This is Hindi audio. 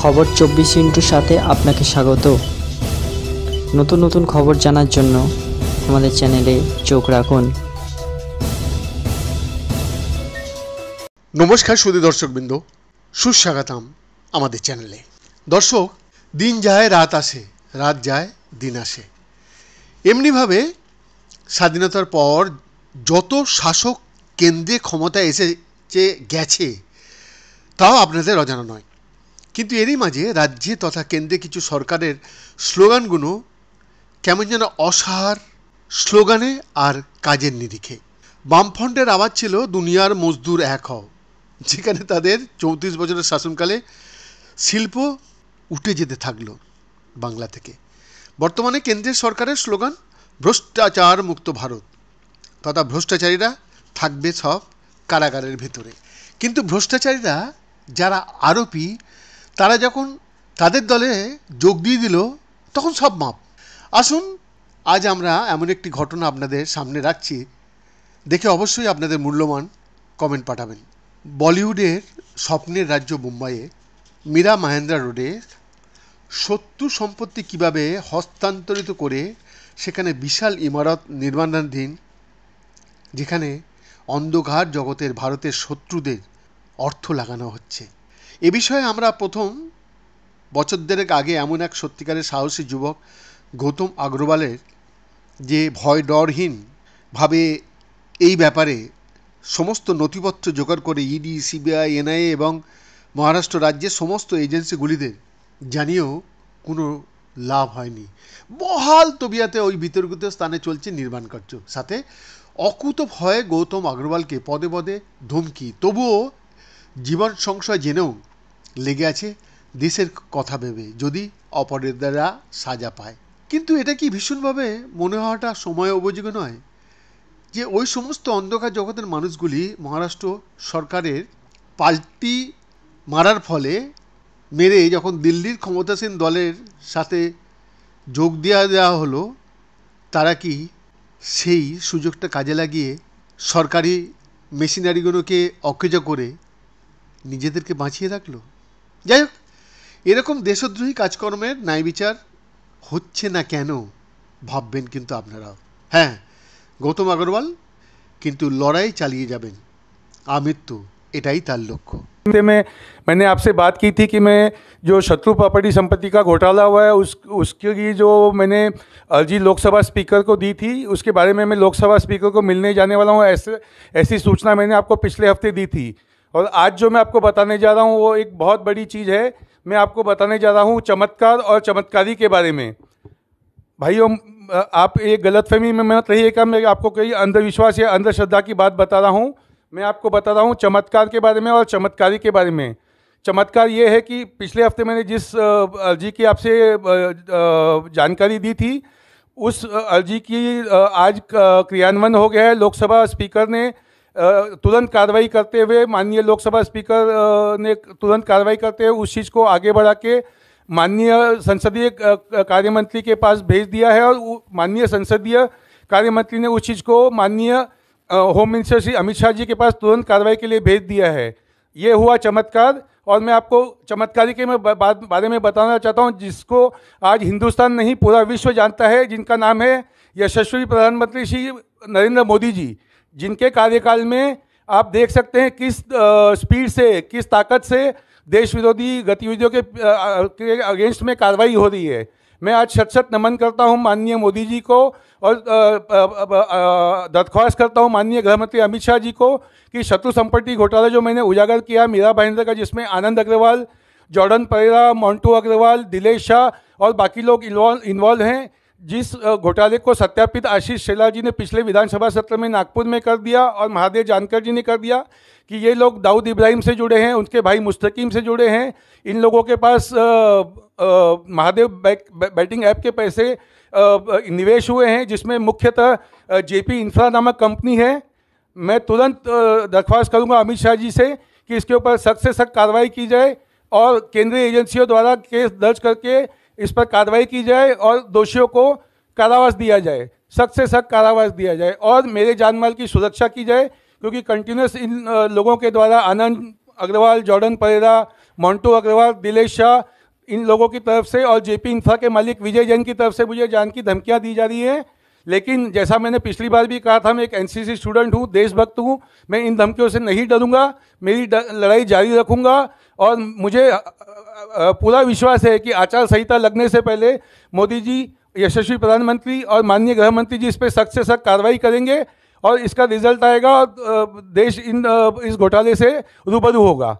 খবর চব্বিশ ইন্টুর সাথে আপনাকে স্বাগত নতুন নতুন খবর জানার জন্য আমাদের চ্যানেলে চোখ রাখুন নমস্কার সুদী দর্শকবৃন্দ সুস্বাগতম আমাদের চ্যানেলে দর্শক দিন যায় রাত আসে রাত যায় দিন আসে এমনিভাবে স্বাধীনতার পর যত শাসক কেন্দ্রে ক্ষমতা এসেছে গেছে তাও আপনাদের অজানা নয় কিন্তু এরই মাঝে রাজ্যে তথা কেন্দ্রে কিছু সরকারের স্লোগানগুলো কেমন যেন অসাহার স্লোগানে আর কাজের নিরিখে বামফ্রন্টের আওয়াজ ছিল দুনিয়ার মজদুর এক হও যেখানে তাদের চৌত্রিশ বছরের শাসনকালে শিল্প উঠে যেতে থাকলো বাংলা থেকে বর্তমানে কেন্দ্রের সরকারের স্লোগান ভ্রষ্টাচার মুক্ত ভারত তথা ভ্রষ্টাচারীরা থাকবে সব কারাগারের ভেতরে কিন্তু ভ্রষ্টাচারীরা যারা আরোপী তারা যখন তাদের দলে যোগ দিয়ে দিল তখন সব মাপ আসুন আজ আমরা এমন একটি ঘটনা আপনাদের সামনে রাখছি দেখে অবশ্যই আপনাদের মূল্যবান কমেন্ট পাঠাবেন বলিউডের স্বপ্নের রাজ্য মুম্বাইয়ে মীরা মাহেন্দ্রা রোডে শত্রু সম্পত্তি কিভাবে হস্তান্তরিত করে সেখানে বিশাল ইমারত নির্মাণাধীন যেখানে অন্ধকার জগতের ভারতের শত্রুদের অর্থ লাগানো হচ্ছে এ বিষয়ে আমরা প্রথম বছর দেড়েক আগে এমন এক সত্যিকারের সাহসী যুবক গৌতম আগ্রওয়ালের যে ভয় ডরহীনভাবে এই ব্যাপারে সমস্ত নথিপত্র জোগাড় করে ইডি সিবিআই এনআইএ এবং মহারাষ্ট্র রাজ্যের সমস্ত এজেন্সিগুলিদের জানিয়েও কোনো লাভ হয়নি বহাল তবিয়াতে ওই বিতর্কিত স্থানে চলছে নির্মাণ কার্য সাথে অকুত ভয়ে গৌতম আগ্রওয়ালকে পদে পদে ধমকি তবুও জীবন সংশয় জেনেও লেগে আছে দেশের কথা ভেবে যদি অপরাধীরা সাজা পায় কিন্তু এটা কি ভীষণভাবে মনে হওয়াটা সময় উপযোগী নয় যে ওই সমস্ত অন্ধকার জগতের মানুষগুলি মহারাষ্ট্র সরকারের পাল্টি মারার ফলে মেরে যখন দিল্লির ক্ষমতাসীন দলের সাথে যোগ দেওয়া দেওয়া হলো তারা কি সেই সুযোগটা কাজে লাগিয়ে সরকারি মেশিনারিগুলোকে অকেজ করে নিজেদেরকে বাঁচিয়ে রাখলো যাই হোক এরকম দেশদ্রোহী কাজকর্মের ন্যায় বিচার হচ্ছে না কেন ভাববেন কিন্তু আপনারাও হ্যাঁ গৌতম আগরওয়াল কিন্তু লড়াই চালিয়ে যাবেন আমৃত্যু এটাই তার লক্ষ্য में मैंने आपसे बात की थी कि मैं जो शत्रु प्रॉपर्टी संपत्ति का घोटाला हुआ है उस उसकी जो मैंने अर्जी लोकसभा स्पीकर को दी थी उसके बारे में मैं लोकसभा स्पीकर को मिलने जाने वाला हूँ ऐसे ऐसी सूचना मैंने आपको पिछले हफ्ते दी थी और आज जो मैं आपको बताने जा रहा हूँ वो एक बहुत बड़ी चीज़ है मैं आपको बताने जा रहा हूँ चमत्कार और चमत्कारी के बारे में भाइयों आप ये गलतफहमी में मत रहिएगा मैं आपको कई अंधविश्वास या अंधश्रद्धा की बात बता रहा हूँ मैं आपको बता रहा हूँ चमत्कार के बारे में और चमत्कारी के बारे में चमत्कार ये है कि पिछले हफ्ते मैंने जिस अर्जी की आपसे जानकारी दी थी उस अर्जी की आज क्रियान्वयन हो गया है लोकसभा स्पीकर ने तुरंत कार्रवाई करते हुए माननीय लोकसभा स्पीकर ने तुरंत कार्रवाई करते हुए उस चीज़ को आगे बढ़ा के माननीय संसदीय कार्य मंत्री के पास भेज दिया है और माननीय संसदीय कार्य मंत्री ने उस चीज़ को माननीय होम मिनिस्टर श्री अमित शाह जी के पास तुरंत कार्रवाई के लिए भेज दिया है ये हुआ चमत्कार और मैं आपको चमत्कारी के मैं बारे में बताना चाहता हूँ जिसको आज हिंदुस्तान नहीं पूरा विश्व जानता है जिनका नाम है यशस्वी प्रधानमंत्री श्री नरेंद्र मोदी जी जिनके कार्यकाल में आप देख सकते हैं किस स्पीड से किस ताकत से देश विरोधी गतिविधियों के, अगेंस्ट में कार्रवाई हो रही है मैं आज शत शत नमन करता हूं माननीय मोदी जी को और दरख्वास्त करता हूं माननीय गृहमंत्री अमित शाह जी को कि शत्रु संपत्ति घोटाला जो मैंने उजागर किया मीरा भाईंद्र का जिसमें आनंद अग्रवाल जॉर्डन परेरा मोन्टू अग्रवाल दिलेश शाह और बाकी लोग इन्वॉल्व हैं जिस घोटाले को सत्यापित आशीष शेला जी ने पिछले विधानसभा सत्र में नागपुर में कर दिया और महादेव जानकर जी ने कर दिया कि ये लोग दाऊद इब्राहिम से जुड़े हैं उनके भाई मुस्तकीम से जुड़े हैं इन लोगों के पास आ, आ, महादेव बैक बैटिंग ऐप के पैसे आ, निवेश हुए हैं जिसमें मुख्यतः जेपी इंफ्रा नामक कंपनी है मैं तुरंत दरख्वास्त करूंगा अमित शाह जी से कि इसके ऊपर सख्त से सख्त कार्रवाई की जाए और केंद्रीय एजेंसियों द्वारा केस दर्ज करके इस पर कार्रवाई की जाए और दोषियों को कारावास दिया जाए सख्त से सख्त कारावास दिया जाए और मेरे जान माल की सुरक्षा की जाए क्योंकि कंटिन्यूस इन लोगों के द्वारा आनंद अग्रवाल जॉर्डन परेरा मोन्टू अग्रवाल दिलेश शाह इन लोगों की तरफ से और जेपी इंफ्रा के मालिक विजय जैन की तरफ से मुझे जान की धमकियाँ दी जा रही है लेकिन जैसा मैंने पिछली बार भी कहा था मैं एक एनसीसी स्टूडेंट हूँ देशभक्त हूँ मैं इन धमकियों से नहीं डरूंगा मेरी लड़ाई जारी रखूँगा और मुझे पूरा विश्वास है कि आचार संहिता लगने से पहले मोदी जी यशस्वी प्रधानमंत्री और माननीय गृह मंत्री जी इस पर सख्त से सख्त कार्रवाई करेंगे और इसका रिजल्ट आएगा और देश इन इस घोटाले से रूबरू होगा